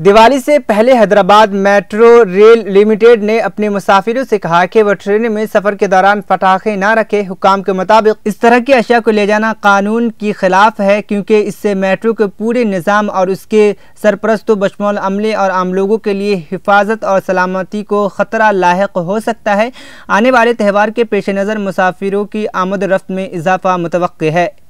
दिवाली से पहले Hyderabad metro rail limited ने अपने मुसाफिरों से कहा कि वह ट्रेन में सफर के दौरान पटाखे ना रखें हुकाम के मुताबिक इस तरह की अशिया को ले जाना कानून के खिलाफ है क्योंकि इससे मेट्रो के पूरे निज़ाम और उसके सरपरस्त बशमोल अमले और आम लोगों के लिए हिफाजत और सलामती को ख़तरा लाक हो सकता है आने वाले त्यौहार के पेश नज़र मुसाफिरों की आमद रफ्त में इजाफा मुतव है